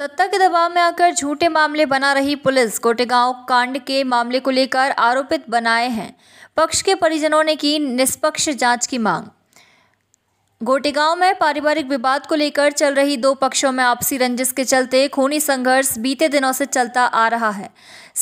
सत्ता के दबाव में आकर झूठे मामले बना रही पुलिस कोटेगांव कांड के मामले को लेकर आरोपित बनाए हैं पक्ष के परिजनों ने की निष्पक्ष जांच की मांग गोटेगांव में पारिवारिक विवाद को लेकर चल रही दो पक्षों में आपसी रंजिश के चलते खूनी संघर्ष बीते दिनों से चलता आ रहा है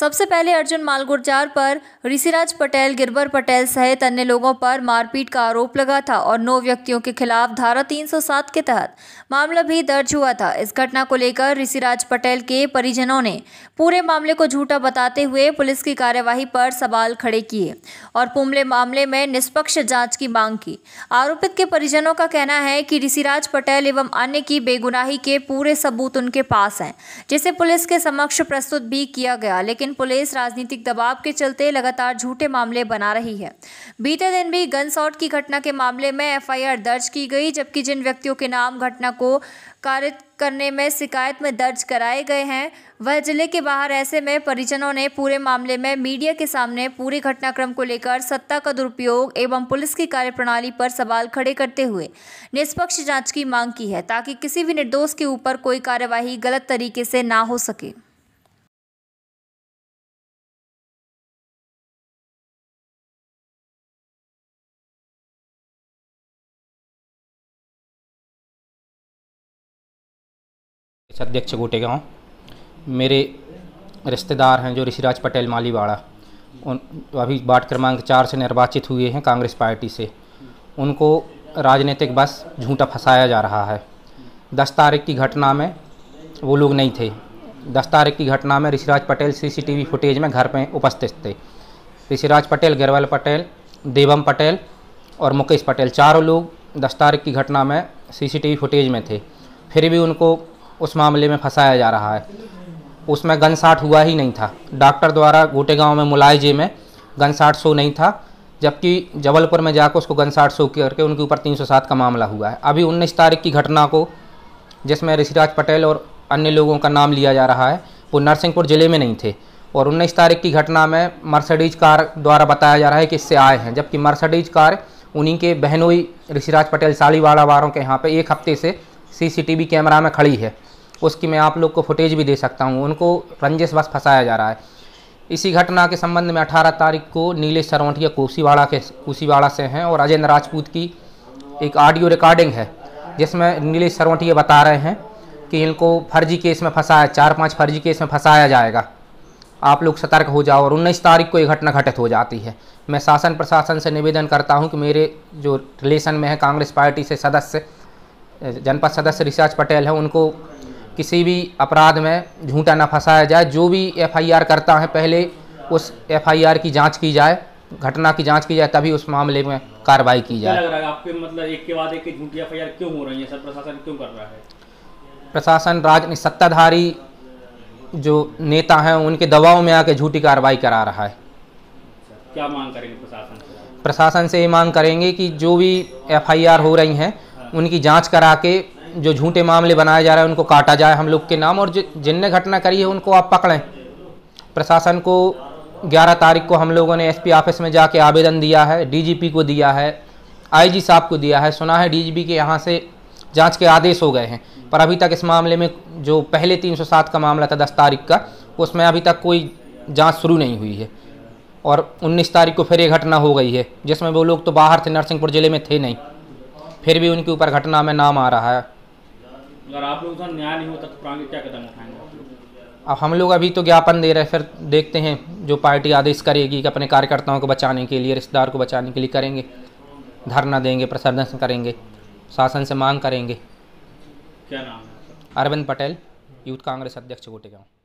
सबसे पहले अर्जुन मालगुर्जार पर ऋषिराज पटेल गिरबर पटेल सहित अन्य लोगों पर मारपीट का आरोप लगा था और नौ व्यक्तियों के खिलाफ धारा 307 के तहत मामला भी दर्ज हुआ था इस घटना को लेकर ऋषिराज पटेल के परिजनों ने पूरे मामले को झूठा बताते हुए पुलिस की कार्यवाही पर सवाल खड़े किए और पुमले मामले में निष्पक्ष जाँच की मांग की आरोपित के परिजनों कहना है कि ऋषिराज पटेल एवं अन्य की बेगुनाही के पूरे सबूत उनके पास हैं जिसे पुलिस के समक्ष प्रस्तुत भी किया गया लेकिन पुलिस राजनीतिक दबाव के चलते लगातार झूठे मामले बना रही है बीते दिन भी गन शॉट की घटना के मामले में एफआईआर दर्ज की गई जबकि जिन व्यक्तियों के नाम घटना को कारित करने में शिकायत में दर्ज कराए गए हैं वह जिले के बाहर ऐसे में परिजनों ने पूरे मामले में मीडिया के सामने पूरे घटनाक्रम को लेकर सत्ता का दुरुपयोग एवं पुलिस की कार्यप्रणाली पर सवाल खड़े करते हुए निष्पक्ष जांच की मांग की है ताकि किसी भी निर्दोष के ऊपर कोई कार्यवाही गलत तरीके से ना हो सके अध्यक्ष गोटे गाँव मेरे रिश्तेदार हैं जो ऋषिराज पटेल मालीवाड़ा उन अभी वार्ड क्रमांक चार से निर्वाचित हुए हैं कांग्रेस पार्टी से उनको राजनीतिक बस झूठा फंसाया जा रहा है दस तारीख की घटना में वो लोग नहीं थे दस तारीख की घटना में ऋषिराज पटेल सीसीटीवी फुटेज में घर पर उपस्थित थे ऋषिराज पटेल गिरवल पटेल देवम पटेल और मुकेश पटेल चारों लोग दस तारीख की घटना में सीसीटीवी फुटेज में थे फिर भी उनको उस मामले में फंसाया जा रहा है उसमें गन साठ हुआ ही नहीं था डॉक्टर द्वारा गोटे गांव में मुलायजे में गन साठ शो नहीं था जबकि जबलपुर में जाकर उसको गन साठ शो करके उनके ऊपर तीन सौ सात का मामला हुआ है अभी उन्नीस तारीख की घटना को जिसमें ऋषिराज पटेल और अन्य लोगों का नाम लिया जा रहा है वो नरसिंहपुर ज़िले में नहीं थे और उन्नीस तारीख की घटना में मर्सडीज कार द्वारा बताया जा रहा है कि इससे आए हैं जबकि मर्सडीज कार उन्हीं के बहनोई ऋषिराज पटेल सालीवाड़ा वारों के यहाँ पर एक हफ्ते से सीसीटीवी कैमरा में खड़ी है उसकी मैं आप लोग को फुटेज भी दे सकता हूँ उनको रंजिश बस फंसाया जा रहा है इसी घटना के संबंध में 18 तारीख को नीलेश सरवंठिया कोसीवाड़ा के कोसीवाड़ा से हैं और अजेंद्र राजपूत की एक ऑडियो रिकॉर्डिंग है जिसमें नीलेश सरवंठिया बता रहे हैं कि इनको फर्जी केस में फंसाया चार पाँच फर्जी केस में फंसाया जाएगा आप लोग सतर्क हो जाओ और उन्नीस तारीख को ये घटना घटित हो जाती है मैं शासन प्रशासन से निवेदन करता हूँ कि मेरे जो रिलेशन में है कांग्रेस पार्टी से सदस्य जनपद सदस्य ऋषाज पटेल हैं उनको किसी भी अपराध में झूठा ना फंसाया जाए जो भी एफआईआर करता है पहले उस एफआईआर की जांच की जाए घटना की जांच की जाए तभी उस मामले में कार्रवाई की जाए मतलब क्यों प्रशासन कर रहा है प्रशासन राजनीतिक सत्ताधारी जो नेता हैं उनके दबाव में आके झूठी कार्रवाई करा रहा है क्या मांग करेंगे प्रशासन से प्रशासन से ये मांग करेंगे कि जो भी एफआईआर हो रही हैं हाँ। उनकी जांच करा के जो झूठे मामले बनाए जा रहे हैं उनको काटा जाए हम लोग के नाम और जिनने घटना करी है उनको आप पकड़ें प्रशासन को 11 तारीख को हम लोगों ने एसपी ऑफिस में जाके आवेदन दिया है डीजीपी को दिया है आईजी साहब को दिया है सुना है डीजीपी के यहाँ से जांच के आदेश हो गए हैं पर अभी तक इस मामले में जो पहले 307 का मामला था दस तारीख का उसमें अभी तक कोई जाँच शुरू नहीं हुई है और 19 तारीख को फिर ये घटना हो गई है जिसमें वो लोग तो बाहर थे नरसिंहपुर ज़िले में थे नहीं फिर भी उनके ऊपर घटना में नाम आ रहा है अगर आप लोग न्याय नहीं होता तो क्या कदम उठाएंगे अब हम लोग अभी तो ज्ञापन दे रहे हैं फिर देखते हैं जो पार्टी आदेश करेगी कि अपने कार्यकर्ताओं को बचाने के लिए रिश्तेदार को बचाने के लिए करेंगे धरना देंगे प्रदर्शन करेंगे शासन से मांग करेंगे क्या नाम है अरविंद पटेल यूथ कांग्रेस अध्यक्ष गोटेगा